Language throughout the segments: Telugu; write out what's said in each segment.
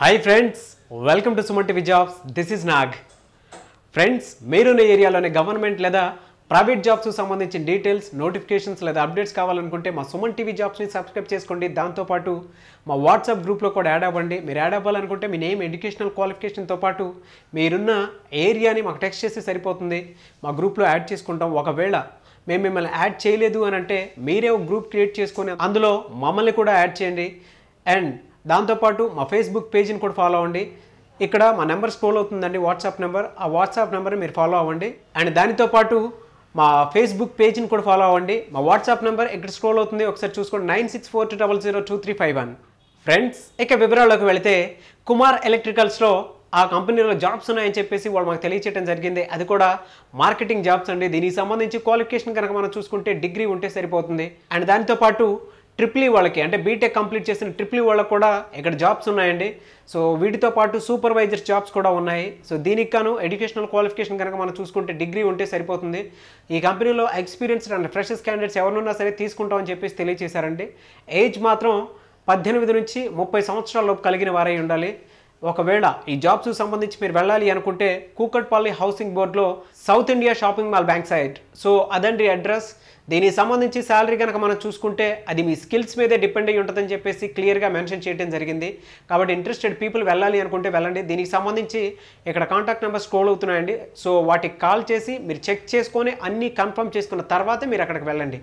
hi friends welcome to Suman TV విజాబ్స్ jobs this is Nag friends మీరున్న ఏరియాలోని గవర్నమెంట్ లేదా ప్రైవేట్ జాబ్స్కు సంబంధించిన డీటెయిల్స్ నోటిఫికేషన్స్ లేదా అప్డేట్స్ కావాలనుకుంటే మా సుమన్ టీవీ జాబ్స్ని సబ్స్క్రైబ్ చేసుకోండి దాంతోపాటు మా వాట్సాప్ గ్రూప్లో కూడా యాడ్ అవ్వండి మీరు యాడ్ అవ్వాలనుకుంటే మీ నేమ్ ఎడ్యుకేషనల్ క్వాలిఫికేషన్తో పాటు మీరున్న ఏరియాని మాకు టెక్స్ట్ చేస్తే సరిపోతుంది మా గ్రూప్లో యాడ్ చేసుకుంటాం ఒకవేళ మేము మిమ్మల్ని యాడ్ చేయలేదు అని అంటే మీరే ఒక గ్రూప్ క్రియేట్ చేసుకొని అందులో మమ్మల్ని కూడా యాడ్ చేయండి అండ్ దాంతోపాటు మా ఫేస్బుక్ పేజీని కూడా ఫాలో అవ్వండి ఇక్కడ మా నెంబర్ స్క్రోల్ అవుతుందండి వాట్సాప్ నెంబర్ ఆ వాట్సాప్ నెంబర్ మీరు ఫాలో అవ్వండి అండ్ దానితో పాటు మా ఫేస్బుక్ పేజ్ని కూడా ఫాలో అవ్వండి మా వాట్సాప్ నెంబర్ ఎక్కడ స్క్రోల్ అవుతుంది ఒకసారి చూసుకోండి nine six four two double zero two three five one friends ఇక వివరాల్లోకి వెళితే కుమార్ ఎలక్ట్రికల్స్లో ఆ కంపెనీలో జాబ్స్ ఉన్నాయని చెప్పేసి వాళ్ళు మాకు తెలియచేయడం జరిగింది అది కూడా మార్కెటింగ్ జాబ్స్ అండి దీనికి సంబంధించి క్వాలిఫికేషన్ కనుక మనం చూసుకుంటే డిగ్రీ ఉంటే సరిపోతుంది అండ్ దానితో పాటు ట్రిపుల్ వాళ్ళకి అంటే బీటెక్ కంప్లీట్ చేసిన ట్రిపుల్ వాళ్ళకి కూడా ఇక్కడ జాబ్స్ ఉన్నాయండి సో వీటితో పాటు సూపర్వైజర్స్ జాబ్స్ కూడా ఉన్నాయి సో దీనికి గాను ఎడ్యుకేషనల్ క్వాలిఫికేషన్ కనుక మనం చూసుకుంటే డిగ్రీ ఉంటే సరిపోతుంది ఈ కంపెనీలో ఎక్స్పీరియన్స్డ్ అండ్ ఫ్రెషెస్ క్యాండిడేట్స్ ఎవరినున్నా సరే తీసుకుంటామని చెప్పేసి తెలియజేశారండి ఏజ్ మాత్రం పద్దెనిమిది నుంచి ముప్పై సంవత్సరాలలోపు కలిగిన వారై ఉండాలి ఒకవేళ ఈ జాబ్స్ సంబంధించి మీరు వెళ్ళాలి అనుకుంటే కూకట్పల్లి హౌసింగ్ బోర్డులో South India shopping mall bank side so అదండి అడ్రస్ దీనికి సంబంధించి శాలరీ కనుక మనం చూసుకుంటే అది మీ స్కిల్స్ మీదే డిపెండ్ అయ్యి ఉంటుందని చెప్పేసి క్లియర్గా మెన్షన్ చేయడం జరిగింది కాబట్టి ఇంట్రెస్టెడ్ పీపుల్ వెళ్ళాలి అనుకుంటే వెళ్ళండి దీనికి సంబంధించి ఇక్కడ కాంటాక్ట్ నెంబర్ స్క్రోల్ అవుతున్నాయండి సో వాటికి కాల్ చేసి మీరు చెక్ చేసుకొని అన్నీ కన్ఫర్మ్ చేసుకున్న తర్వాత మీరు అక్కడికి వెళ్ళండి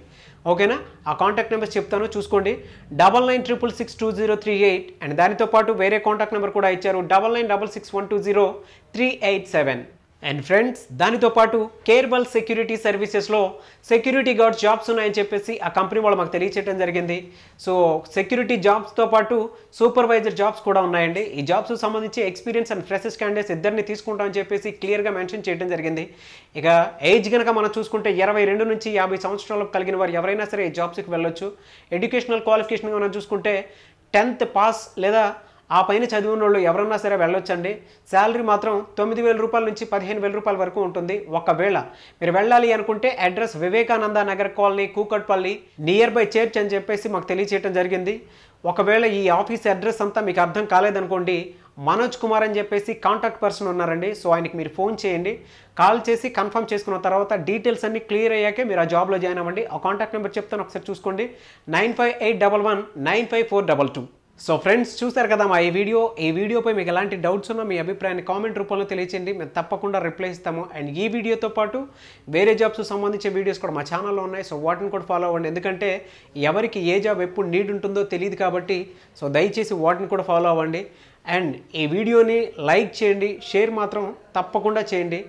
ఓకేనా ఆ కాంటాక్ట్ నెంబర్ చెప్తాను చూసుకోండి double nine triple six two zero three eight and దానితో పాటు వేరే కాంటాక్ట్ నెంబర్ కూడా ఇచ్చారు double nine double six one two zero three eight seven and friends దానితో పాటు కేర్బల్ సెక్యూరిటీ సర్వీసెస్లో సెక్యూరిటీ గార్డ్ జాబ్స్ ఉన్నాయని చెప్పేసి ఆ కంపెనీ వాళ్ళు మాకు తెలియచేయడం జరిగింది సో సెక్యూరిటీ జాబ్స్తో పాటు సూపర్వైజర్ జాబ్స్ కూడా ఉన్నాయండి ఈ జాబ్స్ సంబంధించి ఎక్స్పీరియన్స్ అండ్ ఫ్రెషెస్ క్యాండిడేట్స్ ఇద్దరిని తీసుకుంటామని చెప్పేసి క్లియర్గా మెన్షన్ చేయడం జరిగింది ఇక ఏజ్ కనుక మనం చూసుకుంటే ఇరవై రెండు నుంచి యాభై సంవత్సరాలకు కలిగిన వారు ఎవరైనా సరే ఈ జాబ్స్కి వెళ్ళొచ్చు ఎడ్యుకేషనల్ క్వాలిఫికేషన్ మనం చూసుకుంటే టెన్త్ పాస్ లేదా ఆ పైన చదివిన వాళ్ళు ఎవరన్నా సరే వెళ్ళొచ్చండి శాలరీ మాత్రం తొమ్మిది వేల రూపాయల నుంచి పదిహేను వేల రూపాయల వరకు ఉంటుంది ఒకవేళ మీరు వెళ్ళాలి అనుకుంటే address Vivekananda Nagar colony Kukatpally near by church అని చెప్పేసి మాకు తెలియచేయడం జరిగింది ఒకవేళ ఈ ఆఫీస్ అడ్రస్ అంతా మీకు అర్థం కాలేదనుకోండి మనోజ్ కుమార్ అని చెప్పేసి కాంటాక్ట్ పర్సన్ ఉన్నారండి సో ఆయనకి మీరు ఫోన్ చేయండి కాల్ చేసి కన్ఫర్మ్ చేసుకున్న తర్వాత డీటెయిల్స్ అన్ని క్లియర్ అయ్యాకే మీరు ఆ జాబ్లో జాయిన్ అవ్వండి ఆ కాంటాక్ట్ నెంబర్ చెప్తాను ఒకసారి చూసుకోండి nine five eight double one nine five four double two so friends చూశారు కదా మా ఈ వీడియో ఈ వీడియోపై మీకు ఎలాంటి డౌట్స్ ఉన్నా మీ అభిప్రాయాన్ని కామెంట్ రూపంలో తెలియచేయండి మేము తప్పకుండా రిప్లై ఇస్తాము అండ్ ఈ వీడియోతో పాటు వేరే జాబ్స్ సంబంధించిన వీడియోస్ కూడా మా ఛానల్లో ఉన్నాయి సో వాటిని కూడా ఫాలో అవ్వండి ఎందుకంటే ఎవరికి ఏ జాబ్ ఎప్పుడు నీడ్ ఉంటుందో తెలియదు కాబట్టి సో దయచేసి వాటిని కూడా ఫాలో అవ్వండి అండ్ ఈ వీడియోని లైక్ చేయండి షేర్ మాత్రం తప్పకుండా చేయండి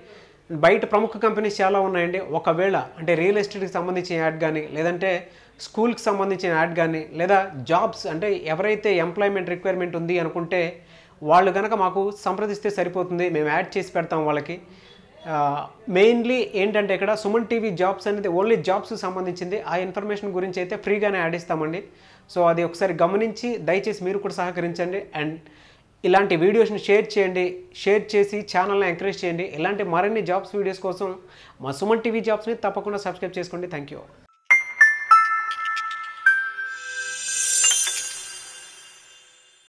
బయట ప్రముఖ కంపెనీస్ చాలా ఉన్నాయండి ఒకవేళ అంటే రియల్ ఎస్టేట్కి సంబంధించిన యాడ్ కానీ లేదంటే స్కూల్కి సంబంధించిన యాడ్ కానీ లేదా జాబ్స్ అంటే ఎవరైతే ఎంప్లాయ్మెంట్ రిక్వైర్మెంట్ ఉంది అనుకుంటే వాళ్ళు కనుక మాకు సంప్రదిస్తే సరిపోతుంది మేము యాడ్ చేసి పెడతాం వాళ్ళకి మెయిన్లీ ఏంటంటే ఇక్కడ సుమన్ టీవీ జాబ్స్ అనేది ఓన్లీ జాబ్స్ సంబంధించింది ఆ ఇన్ఫర్మేషన్ గురించి అయితే ఫ్రీగానే యాడ్ ఇస్తామండి సో అది ఒకసారి గమనించి దయచేసి మీరు కూడా సహకరించండి అండ్ ఇలాంటి వీడియోస్ని షేర్ చేయండి షేర్ చేసి ఛానల్ని ఎంకరేజ్ చేయండి ఇలాంటి మరిన్ని జాబ్స్ వీడియోస్ కోసం మా సుమన్ టీవీ జాబ్స్ని తప్పకుండా సబ్స్క్రైబ్ చేసుకోండి థ్యాంక్ యూ